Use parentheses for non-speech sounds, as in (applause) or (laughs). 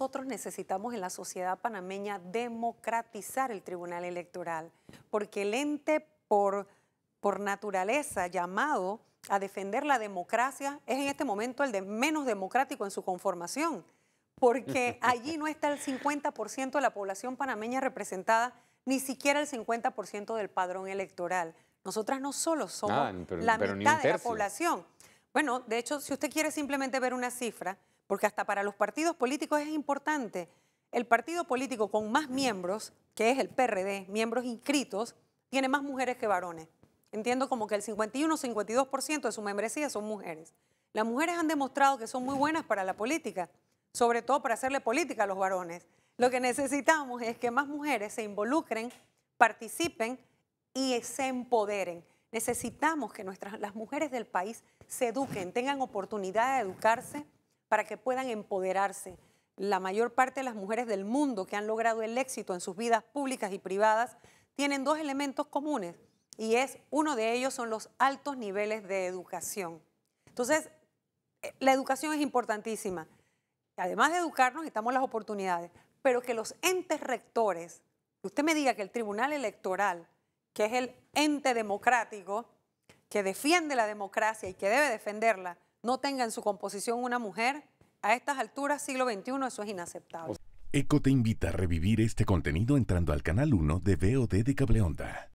nosotros necesitamos en la sociedad panameña democratizar el Tribunal Electoral, porque el ente por, por naturaleza llamado a defender la democracia es en este momento el de menos democrático en su conformación, porque (laughs) allí no está el 50% de la población panameña representada, ni siquiera el 50% del padrón electoral. Nosotras no solo somos ah, la mitad de la población, bueno, de hecho, si usted quiere simplemente ver una cifra, porque hasta para los partidos políticos es importante, el partido político con más miembros, que es el PRD, miembros inscritos, tiene más mujeres que varones. Entiendo como que el 51-52% de su membresía son mujeres. Las mujeres han demostrado que son muy buenas para la política, sobre todo para hacerle política a los varones. Lo que necesitamos es que más mujeres se involucren, participen y se empoderen. Necesitamos que nuestras, las mujeres del país se eduquen, tengan oportunidad de educarse para que puedan empoderarse. La mayor parte de las mujeres del mundo que han logrado el éxito en sus vidas públicas y privadas tienen dos elementos comunes y es uno de ellos son los altos niveles de educación. Entonces, eh, la educación es importantísima. Además de educarnos, estamos las oportunidades, pero que los entes rectores, usted me diga que el Tribunal Electoral que es el ente democrático que defiende la democracia y que debe defenderla, no tenga en su composición una mujer, a estas alturas, siglo XXI, eso es inaceptable. ECO te invita a revivir este contenido entrando al canal 1 de VOD de Cableonda.